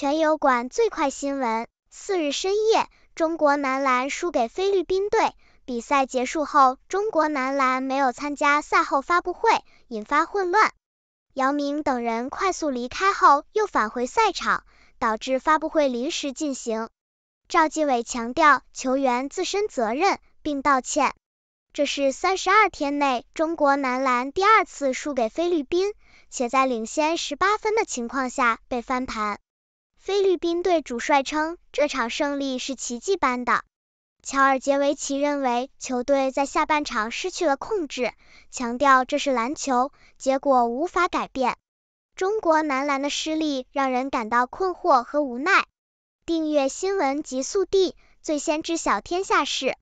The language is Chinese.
全友馆最快新闻：四日深夜，中国男篮输给菲律宾队。比赛结束后，中国男篮没有参加赛后发布会，引发混乱。姚明等人快速离开后，又返回赛场，导致发布会临时进行。赵继伟强调球员自身责任，并道歉。这是三十二天内中国男篮第二次输给菲律宾，且在领先十八分的情况下被翻盘。菲律宾队主帅称，这场胜利是奇迹般的。乔尔杰维奇认为球队在下半场失去了控制，强调这是篮球，结果无法改变。中国男篮的失利让人感到困惑和无奈。订阅新闻极速递，最先知晓天下事。